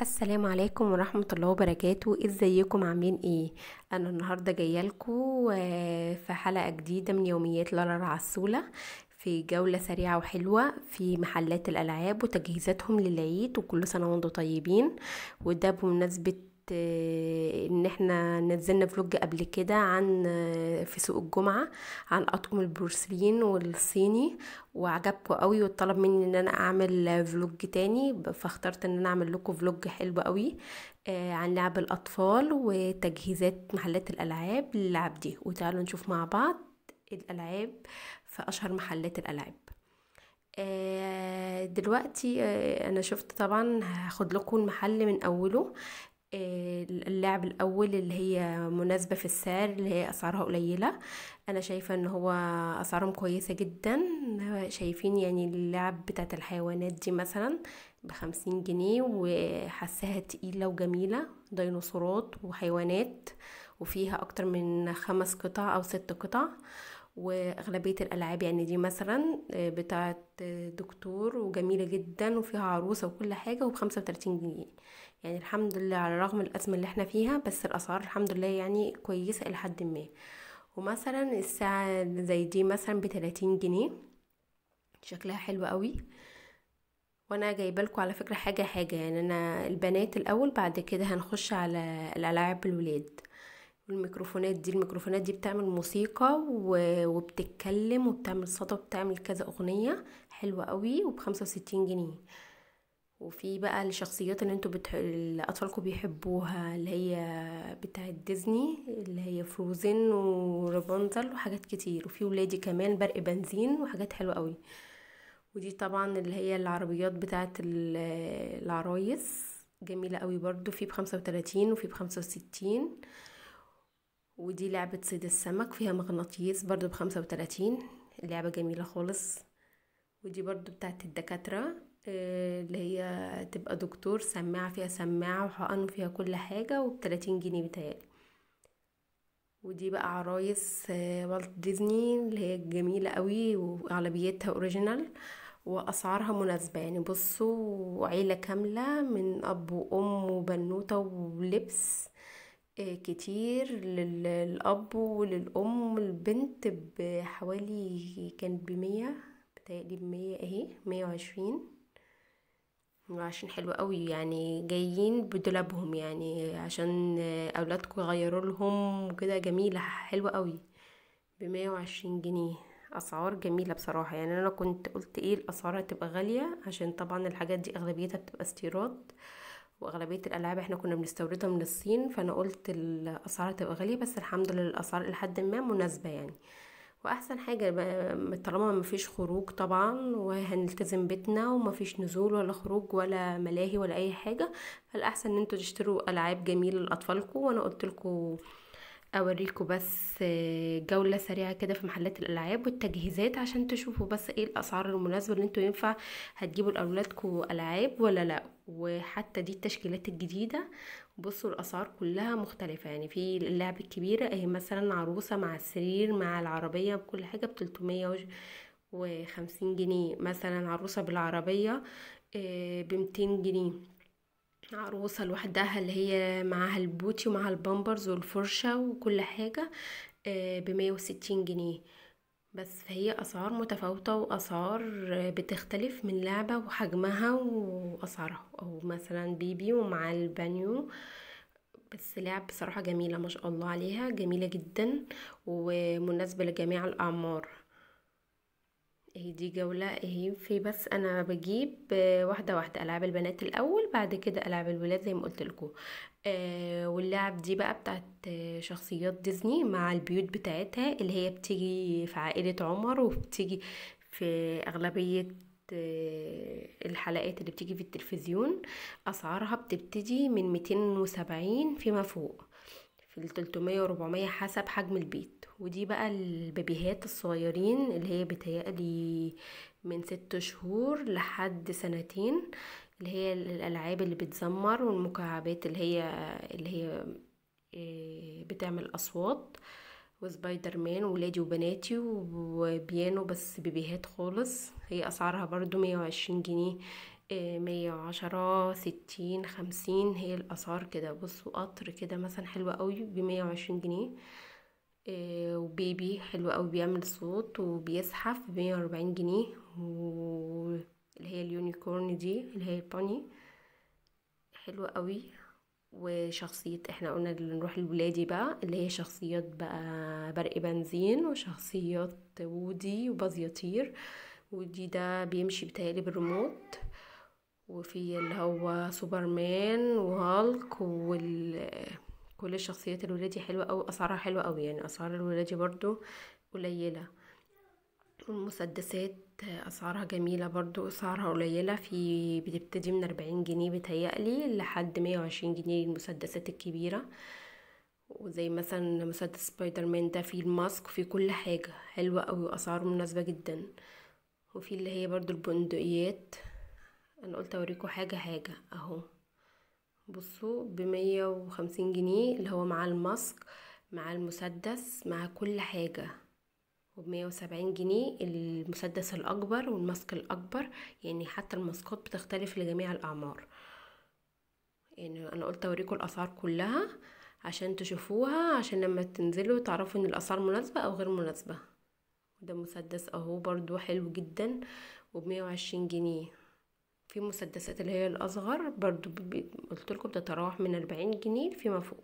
السلام عليكم ورحمة الله وبركاته ازيكم عاملين ايه انا النهاردة لكم آه، في حلقة جديدة من يوميات لالا العسولة في جولة سريعة وحلوة في محلات الألعاب وتجهيزاتهم للعيد وكل سنة وانتم طيبين وده بمناسبة ان احنا نزلنا فلوج قبل كده عن في سوق الجمعه عن اطقم البورسلين والصيني وعجبكم قوي وطلب مني ان انا اعمل فلوج تاني فاخترت ان انا اعمل لكم فلوج حلو قوي آه، عن لعب الاطفال وتجهيزات محلات الالعاب للعب دي وتعالوا نشوف مع بعض الالعاب في اشهر محلات الالعاب آه، دلوقتي آه، انا شفت طبعا هاخد لكم المحل من اوله اللعب الاول اللي هي مناسبه في السعر اللي هي اسعارها قليله انا شايفه ان هو اسعارهم كويسه جدا شايفين يعني اللعب بتاعه الحيوانات دي مثلا بخمسين جنيه وحاساها تقيله وجميله ديناصورات وحيوانات وفيها اكتر من خمس قطع او ست قطع واغلبيه الالعاب يعني دي مثلا آه، بتاعه دكتور وجميله جدا وفيها عروسه وكل حاجه وبخمسة وتلاتين جنيه يعني الحمد لله على الرغم الأزمة اللي احنا فيها بس الأسعار الحمد لله يعني كويسة إلى حد ما ومثلا الساعة زي دي مثلا بتلاتين جنيه شكلها حلو قوي وانا جايبالكوا على فكرة حاجة حاجة يعني انا البنات الاول بعد كده هنخش على الالعاب الولاد الميكروفونات دي الميكروفونات دي بتعمل موسيقى وبتتكلم وبتعمل صدى وبتعمل كذا اغنية حلوة قوي وبخمسة وستين جنيه وفي بقى الشخصيات اللي انتوا بتح... اللي اطفالكم بيحبوها اللي هي بتاعه ديزني اللي هي فروزن ورابنزل وحاجات كتير وفي ولادي كمان برق بنزين وحاجات حلوه قوي ودي طبعا اللي هي العربيات بتاعه العرايس جميله قوي برضو في بخمسة وتلاتين وفي بخمسة وستين ودي لعبه صيد السمك فيها مغناطيس برضو بخمسة وتلاتين لعبه جميله خالص ودي برضو بتاعه الدكاتره آه، اللي هي تبقى دكتور سماعة فيها سماعة وحقن فيها كل حاجة وبتلاتين جنيه بتهيألي ودي بقى عرايس والت آه، ديزني اللي هي جميلة قوي وأغلبيتها اوريجينال وأسعارها مناسبة يعني بصوا عيلة كاملة من أب وأم وبنوتة ولبس آه، كتير للأب وللأم والبنت بحوالي كان بمية بتهيألي بمية اهي مية وعشرين عشان حلو قوي يعني جايين بدولابهم يعني عشان اولادكم يغيروا لهم وكده جميله حلوه قوي بمية وعشرين جنيه اسعار جميله بصراحه يعني انا كنت قلت ايه الاسعار هتبقى غاليه عشان طبعا الحاجات دي اغلبيتها بتبقى استيراد واغلبيه الالعاب احنا كنا بنستوردها من الصين فانا قلت الاسعار هتبقى غاليه بس الحمد لله الاسعار لحد ما مناسبه يعني واحسن حاجه طالما مفيش خروج طبعا وهنلتزم بيتنا ومفيش نزول ولا خروج ولا ملاهي ولا اي حاجه فالاحسن ان انتوا تشتروا العاب جميله لاطفالكم وانا قلت لكم اوريكم بس آه، جولة سريعة كده في محلات الالعاب والتجهيزات عشان تشوفوا بس ايه الاسعار المناسبة اللي انتوا ينفع هتجيبوا لاولادكم العاب ولا لا وحتى دي التشكيلات الجديدة بصوا الاسعار كلها مختلفة يعني في اللعب الكبيرة اهي مثلا عروسة مع السرير مع العربية بكل حاجة بتلتمية 350 جنيه مثلا عروسة بالعربية آه، بمتين جنيه عروسة لوحدها اللي هي معاها البوتي ومعها البامبرز والفرشة وكل حاجة آه، بمية وستين جنيه بس هي أسعار متفاوتة وأسعار بتختلف من لعبة وحجمها وأسعارها أو مثلا بيبي ومع البانيو بس لعب بصراحة جميلة ما شاء الله عليها جميلة جدا ومناسبة لجميع الأعمار اهي دي جولة اهي في بس انا بجيب آه، واحدة واحدة العاب البنات الاول بعد كده العاب الولاد زي ما قلت لكم آه واللعب دي بقى بتاعت آه، شخصيات ديزني مع البيوت بتاعتها اللي هي بتيجي في عائلة عمر وبتيجي في اغلبية آه، الحلقات اللي بتيجي في التلفزيون اسعارها بتبتدي من 270 فيما فوق في ال 300 و 400 حسب حجم البيت ودي بقى البيبيهات الصغيرين اللي هي بتهيألي من ست شهور لحد سنتين اللي هي الالعاب اللي بتزمر والمكعبات اللي هي اللي هي آه، بتعمل اصوات وسبايدر مان ولادي وبناتي وبيانو بس بيبيهات خالص هي اسعارها برضو مية وعشرين جنيه آه، مية وعشرة ستين خمسين هي الأسعار كده بصوا قطر كده مثلا حلو قوي بمية وعشرين جنيه آه، وبيبي حلو قوي بيعمل صوت وبيزحف بمية وأربعين جنيه واللي هي اليونيكورن دي اللي هي البوني حلوة قوي وشخصية احنا قلنا نروح لولادي بقى اللي هي شخصيات بقى برق بنزين وشخصيات وودي يطير ودي ده بيمشي بتهيألي بالريموت وفي اللي هو سوبرمان وهالك وال كل الشخصيات الولادي حلوة أوي أسعارها حلوة أوي يعني أسعار الولادي برضو قليلة والمسدسات أسعارها جميلة برضو أسعارها قليلة في بتبتدي من أربعين جنيه بتهيألي لحد مية وعشرين جنيه المسدسات الكبيرة وزي مثلا مسدس سبايدر مان ده فيه الماسك وفيه كل حاجة حلوة أوي وأسعاره مناسبة جدا وفي اللي هي برضو البندقيات انا قلت اوريكم حاجه حاجه اهو بصوا بمية وخمسين جنيه اللي هو مع الماسك مع المسدس مع كل حاجه وبمية وسبعين جنيه المسدس الأكبر والماسك الأكبر يعني حتى الماسكات بتختلف لجميع الأعمار يعني أنا قلت أوريكم الأسعار كلها عشان تشوفوها عشان لما تنزلوا تعرفوا ان الأسعار مناسبة أو غير مناسبة ده مسدس أهو برضو حلو جدا وبمية وعشرين جنيه في مسدسات اللي هي الأصغر برضو قلت لكم بتتراوح من أربعين جنيه فيما فوق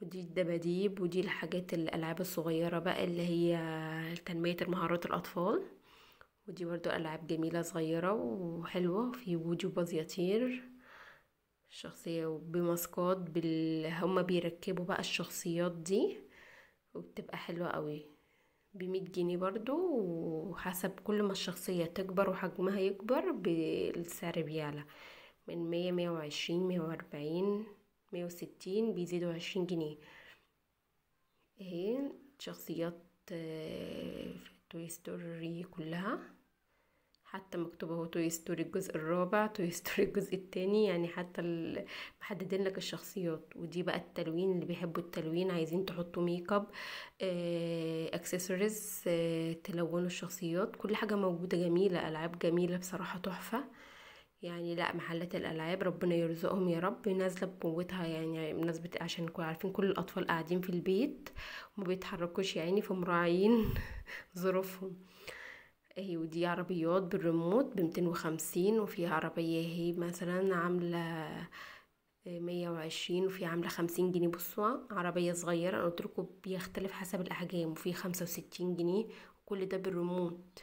ودي الدباديب ودي الحاجات الألعاب الصغيرة بقى اللي هي تنمية مهارات الأطفال ودي برضو ألعاب جميلة صغيرة وحلوة في وودي يطير شخصية بماسكات هم هما بيركبوا بقى الشخصيات دي وبتبقى حلوة قوي بمية جنيه برضو وحسب كل ما الشخصية تكبر وحجمها يكبر بالسعر بيعلى من مية مية وعشرين مية وأربعين مية وستين بيزيدوا عشرين جنيه اهي شخصيات آه، توي ستوري كلها حتى مكتوب اهو توي ستوري الجزء الرابع توي ستوري الجزء الثاني يعني حتى محددين لك الشخصيات ودي بقى التلوين اللي بيحبوا التلوين عايزين تحطوا ميك اب اكسسوارز تلونوا الشخصيات كل حاجه موجوده جميله العاب جميله بصراحه تحفه يعني لا محلات الالعاب ربنا يرزقهم يا رب نازله بقوتها يعني بمناسبه عشان نكون عارفين كل الاطفال قاعدين في البيت وما بيتحركوش يعني فمراعين ظروفهم اهي ودي عربيات بالريموت بمتين وخمسين وفي عربية هي مثلا عاملة مية وعشرين وفي عاملة خمسين جنيه بصوا عربية صغيرة انا قلتلكوا بيختلف حسب الاحجام وفي خمسة وستين جنيه وكل ده بالريموت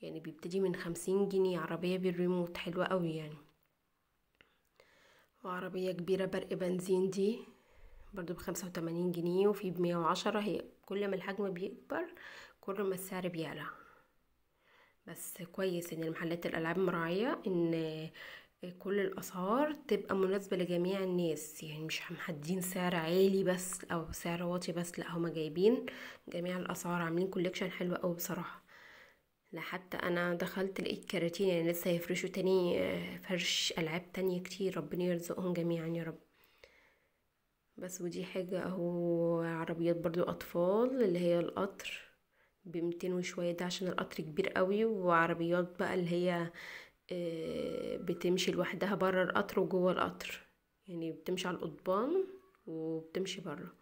يعني بيبتدي من خمسين جنيه عربية بالريموت حلوة قوي يعني وعربية كبيرة برق بنزين دي برضو بخمسة وتمانين جنيه وفي بمية وعشرة هي كل ما الحجم بيكبر كل ما السعر بيعلى بس كويس ان محلات الالعاب مراعيه ان كل الاسعار تبقى مناسبه لجميع الناس يعني مش محددين سعر عالي بس او سعر واطي بس لا هما جايبين جميع الاسعار عاملين كوليكشن حلو قوي بصراحه لا حتى انا دخلت لقيت كراتين يعني لسه هيفرشوا تاني آه، فرش العاب تانية كتير ربنا يرزقهم جميعا يا رب بس ودي حاجة اهو عربيات برضو اطفال اللي هي القطر بمتين وشوية ده عشان القطر كبير قوي وعربيات بقى اللي هي آه، بتمشي لوحدها بره القطر وجوه القطر يعني بتمشي على القضبان وبتمشي بره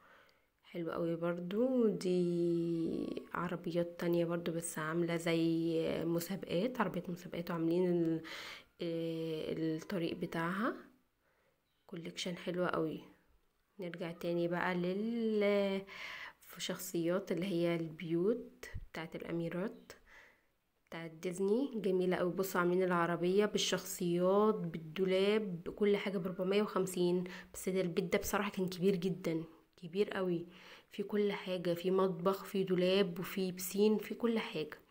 حلو قوي برضو دي عربيات تانية برضو بس عاملة زي مسابقات عربيات مسابقات وعاملين آه، الطريق بتاعها كوليكشن حلوة قوي نرجع تاني بقى لل شخصيات اللي هي البيوت بتاعت الأميرات بتاعت ديزني جميلة أوي بصوا عاملين العربية بالشخصيات بالدولاب بكل حاجة بربعمية وخمسين بس ده البيت ده بصراحة كان كبير جدا كبير أوي في كل حاجة في مطبخ في دولاب وفي بسين في كل حاجة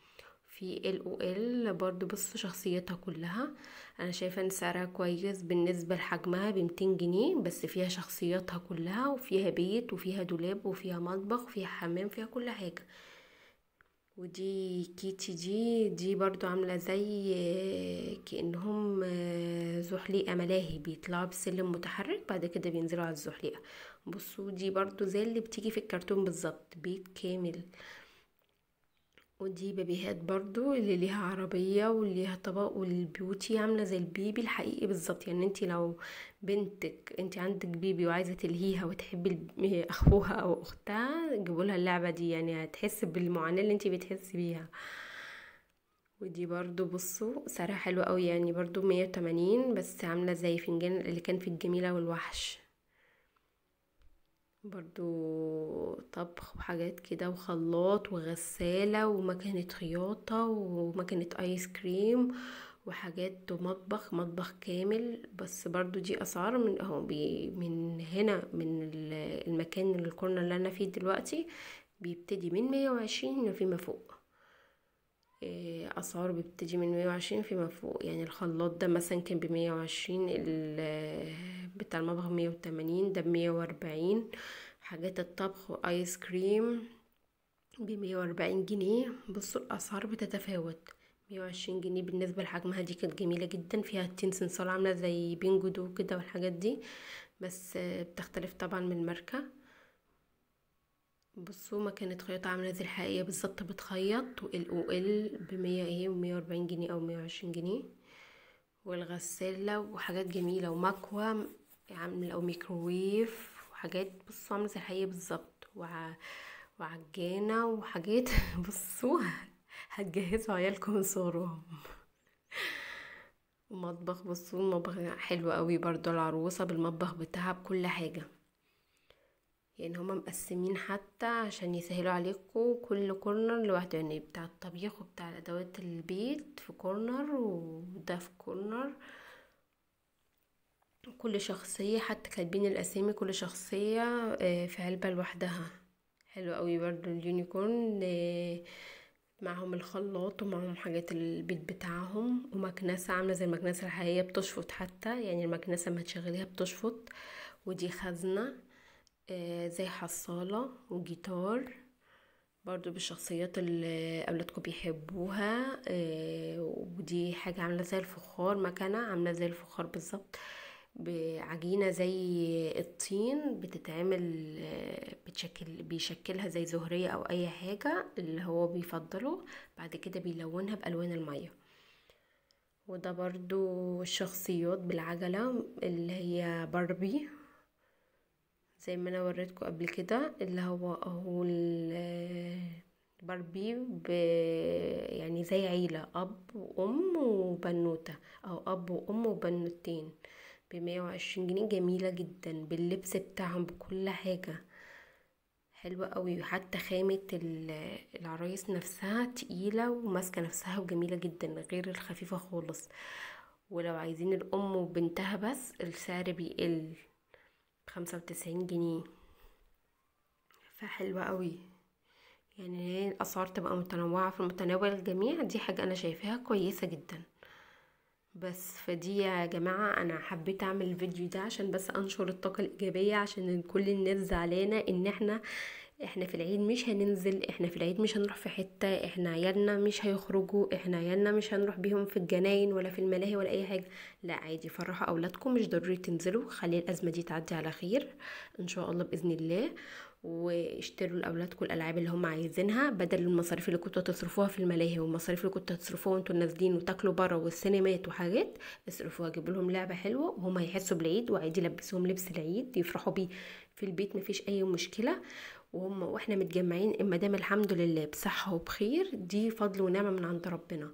في ال او ال برضو بص شخصيتها كلها انا شايفه ان سعرها كويس بالنسبه لحجمها بمتين جنيه بس فيها شخصياتها كلها وفيها بيت وفيها دولاب وفيها مطبخ وفيها حمام فيها كل حاجه ودي كيتي دي دي برضو عاملة زي كأنهم زحليقة ملاهي بيطلعوا بسلم متحرك بعد كده بينزلوا على الزحليقة بصوا دي برضو زي اللي بتيجي في الكرتون بالظبط بيت كامل ودي بيبيهات برضو اللي ليها عربية واللي ليها طبق والبيوتي عاملة زي البيبي الحقيقي بالظبط يعني انت لو بنتك انت عندك بيبي وعايزة تلهيها وتحب اخوها او اختها جيبولها اللعبة دي يعني هتحس بالمعاناة اللي انت بتحسي بيها ودي برضو بصوا سعرها حلو قوي يعني برضو مية بس عاملة زي فنجان اللي كان في الجميلة والوحش برضو طبخ وحاجات كده وخلاط وغسالة ومكنة خياطة ومكنة ايس كريم وحاجات ومطبخ مطبخ كامل بس برضو دي اسعار من اهو من هنا من المكان الكورنر اللي انا فيه دلوقتي بيبتدي من مية وعشرين فيما فوق آه، اسعار بتجي من مية وعشرين فيما فوق يعني الخلاط ده مثلا كان ب وعشرين بتاع المطبخ 180 ده ب 140 حاجات الطبخ وايس كريم ب 140 جنيه بصوا الاسعار بتتفاوت مية وعشرين جنيه بالنسبة لحجمها دي كانت جميلة جدا فيها التين صنصال عاملة زي دو كده والحاجات دي بس آه، بتختلف طبعا من الماركة بصوا كانت خياطة عاملة زي الحقيقية بالظبط بتخيط ال او ال بمية ايه ومية واربعين جنيه او مية وعشرين جنيه والغسالة وحاجات جميلة ومكوى عاملة او ميكروويف وحاجات بصوا عاملة زي الحقيقية بالظبط وع... وعجانة وحاجات بصوا هتجهزوا عيالكم صورهم ومطبخ بصوا المطبخ حلو قوي برضو العروسة بالمطبخ بتاعها بكل حاجة يعني هما مقسمين حتى عشان يسهلوا عليكم كل كورنر لوحده يعني بتاع الطبيخ وبتاع ادوات البيت في كورنر وده في كورنر كل شخصية حتى كاتبين الاسامي كل شخصية آه، في علبة لوحدها حلو قوي برضو اليونيكورن آه، معهم الخلاط ومعهم حاجات البيت بتاعهم ومكنسة عاملة زي المكنسة الحقيقية بتشفط حتى يعني المكنسة ما تشغليها بتشفط ودي خزنة آه، زي حصالة وجيتار برضو بالشخصيات اللي أولادكم بيحبوها آه، ودي حاجة عاملة زي الفخار مكنة عاملة زي الفخار بالظبط بعجينة زي الطين بتتعمل آه، بتشكل بيشكلها زي زهرية أو أي حاجة اللي هو بيفضله بعد كده بيلونها بألوان المية وده برضو الشخصيات بالعجلة اللي هي باربي زي ما انا وريتكم قبل كده اللي هو اهو باربي ب... يعني زي عيلة أب وأم وبنوتة أو أب وأم وبنوتين بمية وعشرين جنيه جميلة جدا باللبس بتاعهم بكل حاجة حلوة قوي وحتى خامة العرايس نفسها تقيلة وماسكة نفسها وجميلة جدا غير الخفيفة خالص ولو عايزين الأم وبنتها بس السعر بيقل خمسة وتسعين جنيه فحلوة قوي يعني الأسعار تبقى متنوعة في المتناول الجميع دي حاجة أنا شايفاها كويسة جدا بس فدي يا جماعة أنا حبيت أعمل الفيديو ده عشان بس أنشر الطاقة الإيجابية عشان كل الناس زعلانة إن إحنا احنا في العيد مش هننزل احنا في العيد مش هنروح في حتة احنا عيالنا مش هيخرجوا احنا عيالنا مش هنروح بيهم في الجناين ولا في الملاهي ولا اي حاجة لا عادي فرحوا اولادكم مش ضروري تنزلوا خلي الازمة دي تعدي على خير ان شاء الله باذن الله واشتروا لاولادكم الالعاب اللي هم عايزينها بدل المصاريف اللي كنتوا هتصرفوها في الملاهي والمصاريف اللي كنتوا هتصرفوها وانتوا نازلين وتاكلوا بره والسينمات وحاجات اصرفوها جيبوا لهم لعبه حلوه وهم هيحسوا بالعيد وعادي لبسوهم لبس العيد يفرحوا بيه في البيت مفيش اي مشكله وهم واحنا متجمعين اما إيه، دام الحمد لله بصحه وبخير دي فضل ونعمه من عند ربنا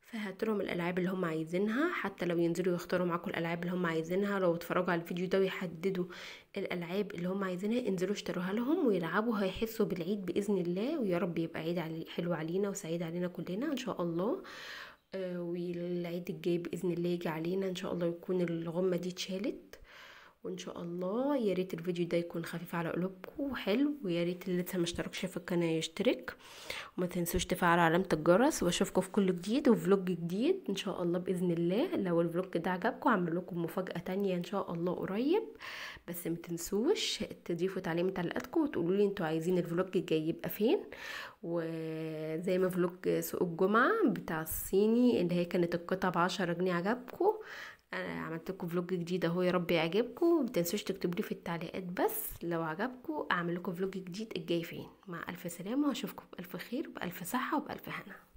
فهات لهم الالعاب اللي هم عايزينها حتى لو ينزلوا يختاروا معاكم الالعاب اللي هم عايزينها لو اتفرجوا على الفيديو ده ويحددوا الالعاب اللي هم عايزينها انزلوا اشتروها لهم ويلعبوا هيحسوا بالعيد باذن الله ويا رب يبقى عيد علي حلو علينا وسعيد علينا كلنا ان شاء الله آه، والعيد الجاي باذن الله يجي علينا ان شاء الله يكون الغمه دي اتشالت وان شاء الله يا ريت الفيديو ده يكون خفيف على قلوبكم وحلو ويا ريت اللي لسه ما اشتركش في القناه يشترك وما تنسوش تفعلوا علامه الجرس واشوفكم في كل جديد وفلوج جديد ان شاء الله باذن الله لو الفلوج ده عجبكم اعمل لكم مفاجاه تانية ان شاء الله قريب بس ما تنسوش تضيفوا تعليم تعليقاتكم وتقولوا لي انتوا عايزين الفلوج الجاي يبقى فين وزي ما فلوج سوق الجمعه بتاع الصيني اللي هي كانت القطعه بعشرة جنيه عجبكم انا عملت لكم فلوج جديد اهو يا رب يعجبكم ما تنسوش تكتبوا في التعليقات بس لو عجبكم اعمل لكم فلوج جديد الجاي فين مع الف سلامه واشوفكم بالف خير بالف صحه وبالف هنا